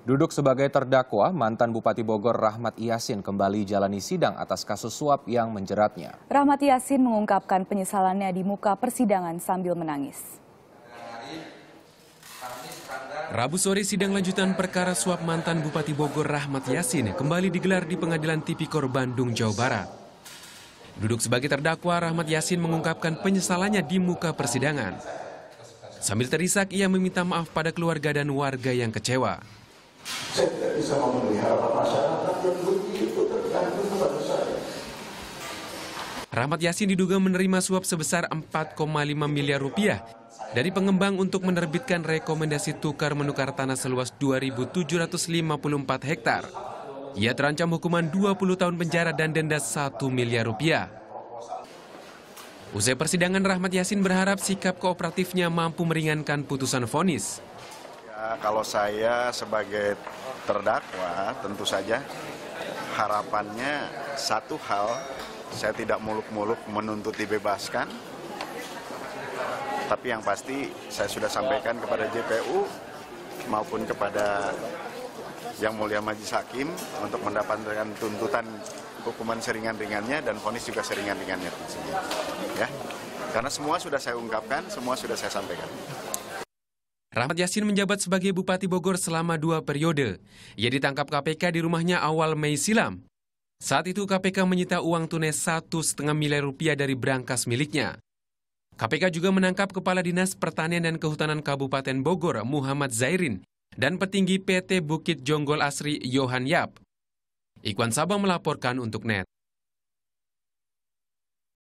Duduk sebagai terdakwa, mantan Bupati Bogor Rahmat Yasin kembali jalani sidang atas kasus suap yang menjeratnya. Rahmat Yasin mengungkapkan penyesalannya di muka persidangan sambil menangis. Rabu sore sidang lanjutan perkara suap mantan Bupati Bogor Rahmat Yasin kembali digelar di Pengadilan Tipikor Bandung, Jawa Barat. Duduk sebagai terdakwa, Rahmat Yasin mengungkapkan penyesalannya di muka persidangan. Sambil terisak, ia meminta maaf pada keluarga dan warga yang kecewa. Saya tidak bisa harapan masyarakat yang begitu tergantung kepada saya. Rahmat Yasin diduga menerima suap sebesar 4,5 miliar rupiah dari pengembang untuk menerbitkan rekomendasi tukar menukar tanah seluas 2.754 hektar. Ia terancam hukuman 20 tahun penjara dan denda 1 miliar rupiah. Usai persidangan, Rahmat Yasin berharap sikap kooperatifnya mampu meringankan putusan vonis. Eh, kalau saya sebagai terdakwa tentu saja harapannya satu hal saya tidak muluk-muluk menuntut dibebaskan tapi yang pasti saya sudah sampaikan kepada JPU maupun kepada yang Mulia Majelis Hakim untuk mendapatkan tuntutan hukuman seringan-ringannya dan vonis juga seringan-ringannya. Ya. Karena semua sudah saya ungkapkan, semua sudah saya sampaikan. Rahmat Yasin menjabat sebagai Bupati Bogor selama dua periode. Ia ditangkap KPK di rumahnya awal Mei silam. Saat itu KPK menyita uang tunai satu setengah miliar rupiah dari brankas miliknya. KPK juga menangkap Kepala Dinas Pertanian dan Kehutanan Kabupaten Bogor, Muhammad Zairin, dan petinggi PT Bukit Jonggol Asri, Yohan Yap. Ikwan Sabang melaporkan untuk NET.